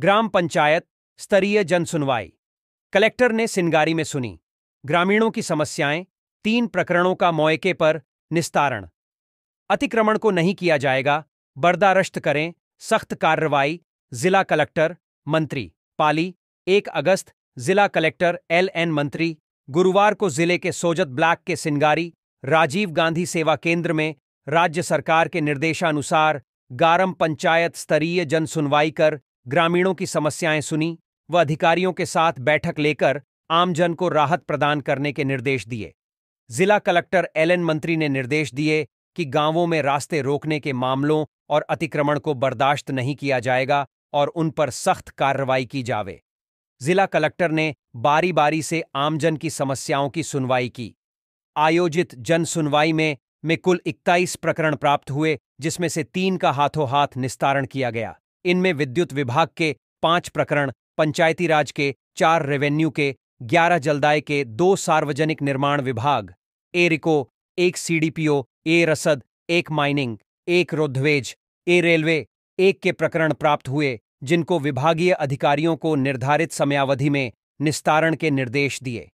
ग्राम पंचायत स्तरीय जन सुनवाई कलेक्टर ने सिंगारी में सुनी ग्रामीणों की समस्याएं तीन प्रकरणों का मौके पर निस्तारण अतिक्रमण को नहीं किया जाएगा बर्दाश्त करें सख्त कार्रवाई जिला कलेक्टर मंत्री पाली एक अगस्त जिला कलेक्टर एल एन मंत्री गुरुवार को जिले के सोजत ब्लॉक के सिंगारी राजीव गांधी सेवा केंद्र में राज्य सरकार के निर्देशानुसार गारम पंचायत स्तरीय जन सुनवाई कर ग्रामीणों की समस्याएं सुनी व अधिकारियों के साथ बैठक लेकर आमजन को राहत प्रदान करने के निर्देश दिए जिला कलेक्टर एलएन मंत्री ने निर्देश दिए कि गांवों में रास्ते रोकने के मामलों और अतिक्रमण को बर्दाश्त नहीं किया जाएगा और उन पर सख्त कार्रवाई की जावे जिला कलेक्टर ने बारी बारी से आमजन की समस्याओं की सुनवाई की आयोजित जन सुनवाई में में कुल 21 प्रकरण प्राप्त हुए जिसमें से तीन का हाथों हाथ निस्तारण किया गया इनमें विद्युत विभाग के पांच प्रकरण पंचायती राज के चार रेवेन्यू के ग्यारह जलदाय के दो सार्वजनिक निर्माण विभाग ए रिको एक सीडीपीओ ए रसद एक माइनिंग एक रोधवेज ए रेलवे एक के प्रकरण प्राप्त हुए जिनको विभागीय अधिकारियों को निर्धारित समयावधि में निस्तारण के निर्देश दिए